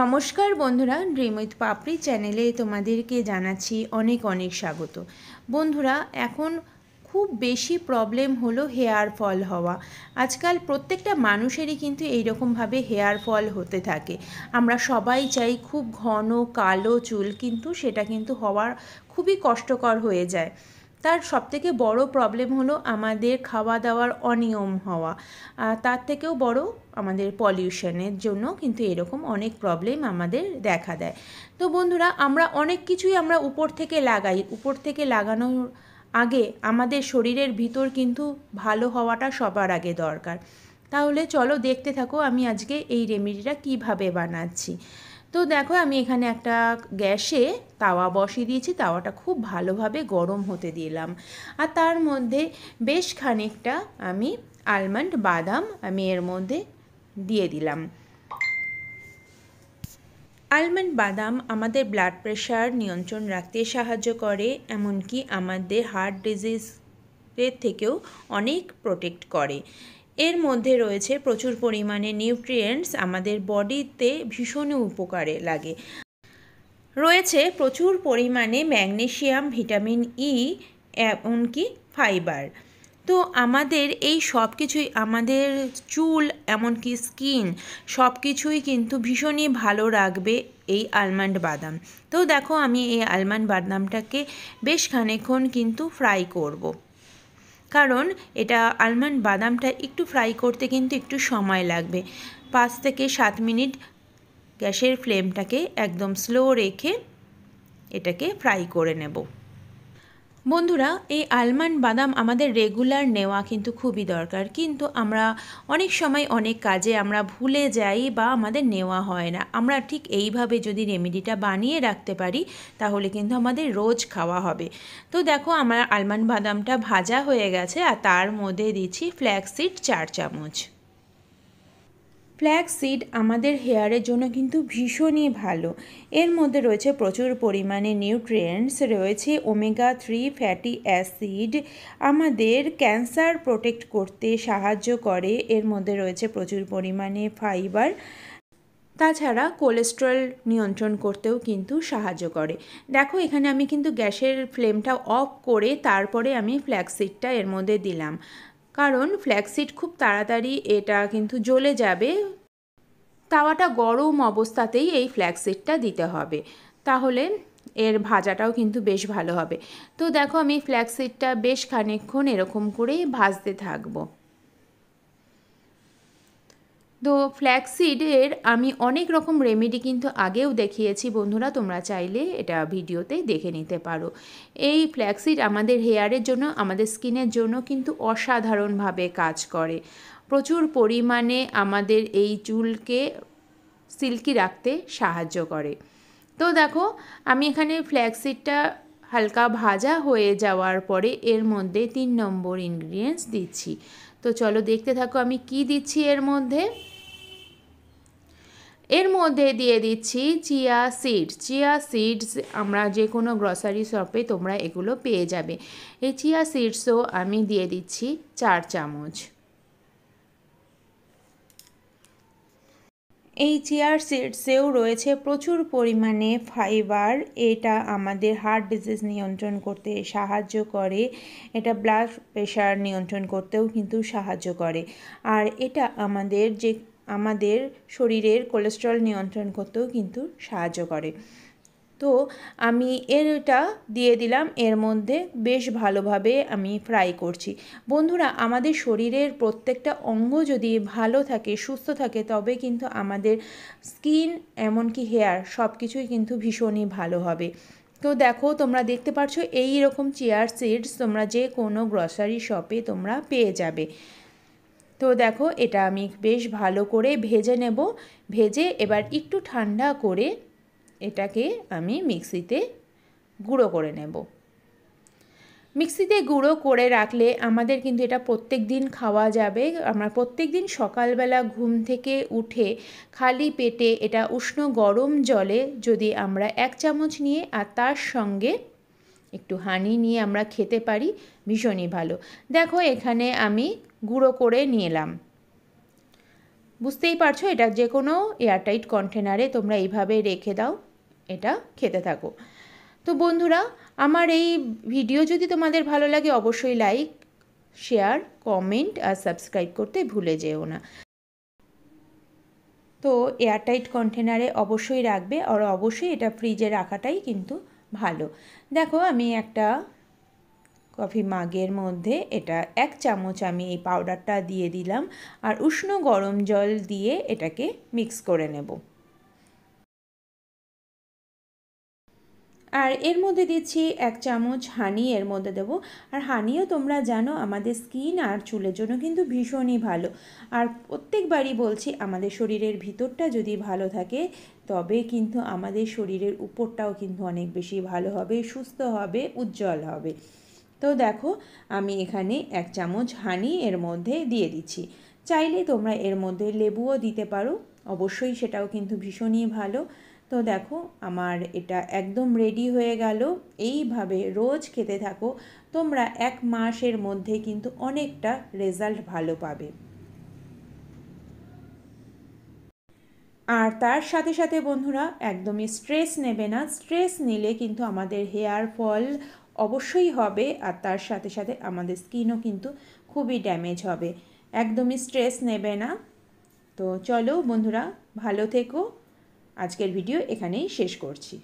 নমস্কার বন্ধুরা dream with পাপড়ি চ্যানেলে তোমাদেরকে জানাচ্ছি অনেক অনেক স্বাগত বন্ধুরা এখন খুব বেশি প্রবলেম হলো হেয়ার ফল হওয়া আজকাল প্রত্যেকটা মানুষেরই কিন্তু এইরকমভাবে হেয়ার ফল হতে থাকে আমরা সবাই চাই খুব ঘন কালো চুল কিন্তু সেটা কিন্তু হওয়ার খুবই কষ্টকর হয়ে যায় তার সবথেকে বড় প্রবলেম হলো আমাদের খাওয়া দাওয়ার অনিয়ম হওয়া তার থেকেও বড় আমাদের পলিউশনের জন্য কিন্তু এরকম অনেক প্রবলেম আমাদের দেখা দেয় তো বন্ধুরা আমরা অনেক কিছুই আমরা উপর থেকে লাগাই উপর থেকে লাগানোর আগে আমাদের শরীরের ভিতর কিন্তু ভালো হওয়াটা সবার আগে দরকার তাহলে চলো দেখতে থাকো আমি আজকে এই রেমেডিটা কিভাবে বানাচ্ছি তো দেখো আমি এখানে একটা গ্যাসে তাওয়া বসিয়ে দিয়েছি তাওয়াটা খুব ভালোভাবে গরম হতে দিলাম আর তার মধ্যে বেশ খানিকটা আমি আলমন্ড বাদাম আমি এর মধ্যে দিয়ে দিলাম আলমন্ড বাদাম আমাদের ব্লাড প্রেশার নিয়ন্ত্রণ রাখতে সাহায্য করে এমনকি আমাদের হার্ট ডিজিজের থেকেও অনেক প্রোটেক্ট করে এর মধ্যে রয়েছে প্রচুর পরিমাণে নিউট্রিয়েন্টস আমাদের বডিতে ভীষণ উপকারে লাগে রয়েছে প্রচুর পরিমাণে ম্যাগনেশিয়াম ভিটামিন ই এমনকি ফাইবার তো আমাদের এই সব কিছুই আমাদের চুল এমনকি স্কিন সব কিছুই কিন্তু ভীষণই ভালো রাখবে এই আলমন্ড বাদাম তো দেখো আমি এই আলমন্ড বাদামটাকে বেশ খানিক্ষণ কিন্তু ফ্রাই করব। কারণ এটা আলমন্ড বাদামটা একটু ফ্রাই করতে কিন্তু একটু সময় লাগবে পাঁচ থেকে সাত মিনিট গ্যাসের ফ্লেমটাকে একদম স্লো রেখে এটাকে ফ্রাই করে নেব বন্ধুরা এই আলমান্ড বাদাম আমাদের রেগুলার নেওয়া কিন্তু খুবই দরকার কিন্তু আমরা অনেক সময় অনেক কাজে আমরা ভুলে যাই বা আমাদের নেওয়া হয় না আমরা ঠিক এইভাবে যদি রেমেডিটা বানিয়ে রাখতে পারি তাহলে কিন্তু আমাদের রোজ খাওয়া হবে তো দেখো আমার আলমান্ড বাদামটা ভাজা হয়ে গেছে আর তার মধ্যে দিচ্ছি ফ্ল্যাক্সিড চার চামচ ফ্ল্যাক্স সিড আমাদের হেয়ারের জন্য কিন্তু ভীষণই ভালো এর মধ্যে রয়েছে প্রচুর পরিমাণে নিউট্রিয়েন্টস রয়েছে ওমেগা থ্রি ফ্যাটি অ্যাসিড আমাদের ক্যান্সার প্রোটেক্ট করতে সাহায্য করে এর মধ্যে রয়েছে প্রচুর পরিমাণে ফাইবার তাছাড়া কোলেস্ট্রল নিয়ন্ত্রণ করতেও কিন্তু সাহায্য করে দেখো এখানে আমি কিন্তু গ্যাসের ফ্লেমটা অফ করে তারপরে আমি ফ্ল্যাক্সিডটা এর মধ্যে দিলাম কারণ ফ্ল্যাক্সিড খুব তাড়াতাড়ি এটা কিন্তু জ্বলে যাবে তাওয়াটা গরম অবস্থাতেই এই ফ্ল্যাক্সিডটা দিতে হবে তাহলে এর ভাজাটাও কিন্তু বেশ ভালো হবে তো দেখো আমি ফ্ল্যাক্সিডটা বেশ খানিক্ষণ এরকম করেই ভাজতে থাকবো তো ফ্ল্যাক্সিডের আমি অনেক রকম রেমেডি কিন্তু আগেও দেখিয়েছি বন্ধুরা তোমরা চাইলে এটা ভিডিওতে দেখে নিতে পারো এই ফ্ল্যাক্সিড আমাদের হেয়ারের জন্য আমাদের স্কিনের জন্য কিন্তু অসাধারণভাবে কাজ করে প্রচুর পরিমাণে আমাদের এই চুলকে সিল্কি রাখতে সাহায্য করে তো দেখো আমি এখানে ফ্ল্যাক্সিডটা হালকা ভাজা হয়ে যাওয়ার পরে এর মধ্যে তিন নম্বর ইনগ্রিডিয়েন্টস দিচ্ছি তো চলো দেখতে থাকো আমি কি দিচ্ছি এর মধ্যে এর মধ্যে দিয়ে দিচ্ছি চিয়া সিডস চিয়া সিডস আমরা যে কোনো গ্রসারি শপে তোমরা এগুলো পেয়ে যাবে এই চিয়া সিডসও আমি দিয়ে দিচ্ছি চার চামচ এই চিয়ার সিডসেও রয়েছে প্রচুর পরিমাণে ফাইবার এটা আমাদের হার্ট ডিজিজ নিয়ন্ত্রণ করতে সাহায্য করে এটা ব্লাড প্রেশার নিয়ন্ত্রণ করতেও কিন্তু সাহায্য করে আর এটা আমাদের যে আমাদের শরীরের কোলেস্ট্রল নিয়ন্ত্রণ করতেও কিন্তু সাহায্য করে তো আমি এটা দিয়ে দিলাম এর মধ্যে বেশ ভালোভাবে আমি ফ্রাই করছি বন্ধুরা আমাদের শরীরের প্রত্যেকটা অঙ্গ যদি ভালো থাকে সুস্থ থাকে তবে কিন্তু আমাদের স্কিন এমনকি হেয়ার সব কিছুই কিন্তু ভীষণই ভালো হবে তো দেখো তোমরা দেখতে পাচ্ছ এই রকম চেয়ার সিডস তোমরা যে কোনো গ্রসারি শপে তোমরা পেয়ে যাবে তো দেখো এটা আমি বেশ ভালো করে ভেজে নেব ভেজে এবার একটু ঠান্ডা করে এটাকে আমি মিক্সিতে গুঁড়ো করে নেব মিক্সিতে গুঁড়ো করে রাখলে আমাদের কিন্তু এটা প্রত্যেক দিন খাওয়া যাবে আমরা প্রত্যেক দিন সকালবেলা ঘুম থেকে উঠে খালি পেটে এটা উষ্ণ গরম জলে যদি আমরা এক চামচ নিয়ে আর তার সঙ্গে একটু হানি নিয়ে আমরা খেতে পারি ভীষণই ভালো দেখো এখানে আমি গুঁড়ো করে নিলাম বুঝতেই পারছো এটা যে কোনো এয়ারটাইট কন্টেনারে তোমরা এইভাবে রেখে দাও এটা খেতে থাকো তো বন্ধুরা আমার এই ভিডিও যদি তোমাদের ভালো লাগে অবশ্যই লাইক শেয়ার কমেন্ট আর সাবস্ক্রাইব করতে ভুলে যেও না তো এয়ারটাইট কন্টেনারে অবশ্যই রাখবে আর অবশ্যই এটা ফ্রিজে রাখাটাই কিন্তু ভালো দেখো আমি একটা কফি মাগের মধ্যে এটা এক চামচ আমি এই পাউডারটা দিয়ে দিলাম আর উষ্ণ গরম জল দিয়ে এটাকে মিক্স করে নেব আর এর মধ্যে দিচ্ছি এক চামচ হানি এর মধ্যে দেব আর হানিও তোমরা জানো আমাদের স্কিন আর চুলের জন্য কিন্তু ভীষণই ভালো আর প্রত্যেকবারই বলছি আমাদের শরীরের ভিতরটা যদি ভালো থাকে তবে কিন্তু আমাদের শরীরের উপরটাও কিন্তু অনেক বেশি ভালো হবে সুস্থ হবে উজ্জ্বল হবে তো দেখো আমি এখানে এক চামচ হানি এর মধ্যে দিয়ে দিচ্ছি চাইলে তোমরা এর মধ্যে লেবুও দিতে পারো অবশ্যই সেটাও কিন্তু ভীষণই ভালো তো দেখো আমার এটা একদম রেডি হয়ে গেল এইভাবে রোজ খেতে থাকো তোমরা এক মাসের মধ্যে কিন্তু অনেকটা রেজাল্ট ভালো পাবে আর তার সাথে সাথে বন্ধুরা একদমই স্ট্রেস নেবে না স্ট্রেস নিলে কিন্তু আমাদের হেয়ার ফল অবশ্যই হবে আর তার সাথে সাথে আমাদের স্কিনও কিন্তু খুবই ড্যামেজ হবে একদমই স্ট্রেস নেবে না তো চলো বন্ধুরা ভালো থেকো আজকের ভিডিও এখানেই শেষ করছি